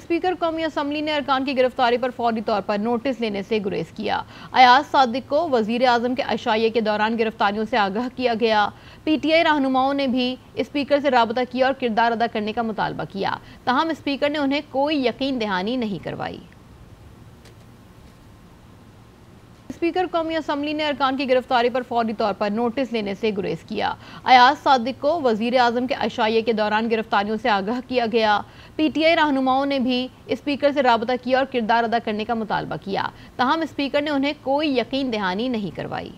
speaker कौमी assembly ने अरकान की गिरफ्तारी पर फौरी तौर पर नोटिस लेने से गुरेज किया अयाज सादिक को वजीर आजम के अशाइये के दौरान गिरफ्तारियों से आगाह किया गया पी टी आई रहनुमाओं ने भी स्पीकर से रबता किया और किरदार अदा करने का मुतालबा किया तहम स्पीकर ने उन्हें कोई यकीन दहानी नहीं करवाई स्पीकर कौमी असम्बली ने अरकान की गिरफ्तारी पर फौरी तौर पर नोटिस लेने से गुरेज किया अयाज सादिक को वजीर आजम के अशाइये के दौरान गिरफ्तारियों से आगाह किया गया पीटीआई रहनुमाओं ने भी स्पीकर से रबता किया और किरदार अदा करने का मुतालबा किया तहम स्पीकर ने उन्हें कोई यकीन दहानी नहीं करवाई